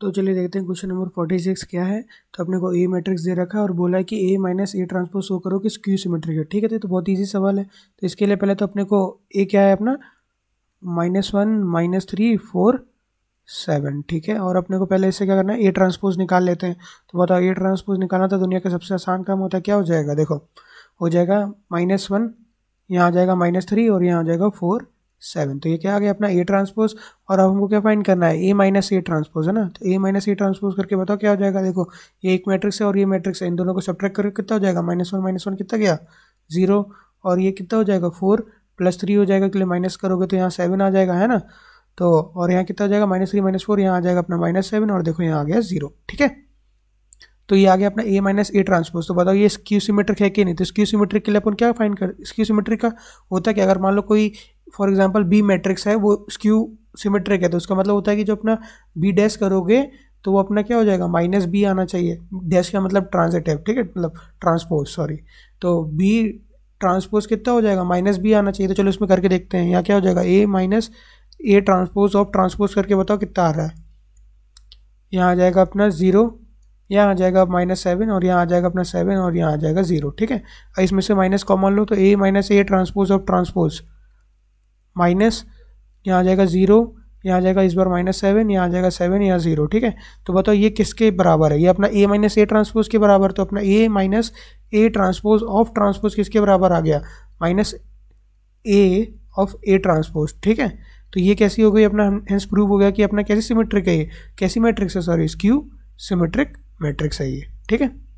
तो चलिए देखते हैं क्वेश्चन नंबर फोर्टी सिक्स क्या है तो अपने को ए मैट्रिक्स दे रखा है और बोला है कि A minus A transpose show करो कि क्यू सिमेट्रिक है ठीक है तो, तो बहुत ईजी सवाल है तो इसके लिए पहले तो अपने को ए क्या है अपना minus one minus three four seven ठीक है और अपने को पहले इससे क्या करना है ए ट्रांसपोज निकाल लेते हैं तो बताओ ए ट्रांसपोज निकालना था तो दुनिया का सबसे आसान काम होता है क्या हो जाएगा देखो हो जाएगा माइनस वन यहाँ आ जाएगा माइनस थ्री और यहाँ आ जाएगा फोर सेवन तो ये क्या आ गया अपना ए ट्रांसपोज और अब हमको क्या फाइंड करना है ए माइनस ए ट्रांसपोज है ना तो ए माइनस ए ट्रांसपोज करके बताओ क्या हो जाएगा देखो ये एक मैट्रिक्स है और ये मैट्रिक्स है इन दोनों को सब्ट्रैक्ट करके कितना हो जाएगा माइनस वन माइनस वन कितना गया जीरो और ये कितना हो जाएगा फोर प्लस थ्री हो जाएगा इसलिए माइनस करोगे तो यहाँ सेवन आ जाएगा है ना तो और यहाँ कितना हो जाएगा माइनस थ्री माइनस फोर यहाँ आ जाएगा अपना माइनस सेवन और देखो यहाँ आ गया जीरो ठीक है तो ये आ गया अपना ए माइनस ए ट्रांसपोज तो बताओ ये स्क्यू सिमेट्रिक है कि नहीं तो स्क्यू सिमेट्रिक के लिए अपन क्या फाइंड कर स्क्यू सिमेट्रिक का होता है कि अगर मान लो कोई फॉर एग्जाम्पल बी मैट्रिक्स है वो स्क्यू सिमेट्रिक है तो उसका मतलब होता है कि जो अपना बी डैश करोगे तो वो अपना क्या हो जाएगा माइनस बी आना चाहिए डैश का मतलब ट्रांजिटिव ठीक है मतलब ट्रांसपोज सॉरी तो बी ट्रांसपोज कितना हो जाएगा माइनस बी आना चाहिए तो चलो इसमें करके देखते हैं यहाँ क्या हो जाएगा A minus A transpose of transpose करके बताओ कितना आ रहा है यहाँ आ जाएगा अपना ज़ीरो यहाँ आ जाएगा माइनस सेवन और यहाँ आ जाएगा अपना सेवन और यहाँ आ जाएगा ज़ीरो ठीक है इसमें से माइनस कॉमन लो तो A minus A transpose of transpose minus यहाँ आ जाएगा ज़ीरो यहाँ आ जाएगा इस बार माइनस सेवन यहाँ आ जाएगा सेवन यहाँ ज़ीरो ठीक है तो बताओ ये किसके बराबर है ये अपना ए माइनस ए ट्रांसपोज के बराबर तो अपना A minus A transpose of transpose किसके बराबर आ गया minus A of A transpose ठीक है तो ये कैसी हो गई अपना हेंस प्रूव हो गया कि अपना कैसी सिमेट्रिक है ये कैसी मैट्रिक्स है सॉरी क्यू सिमेट्रिक मैट्रिक्स है ये ठीक है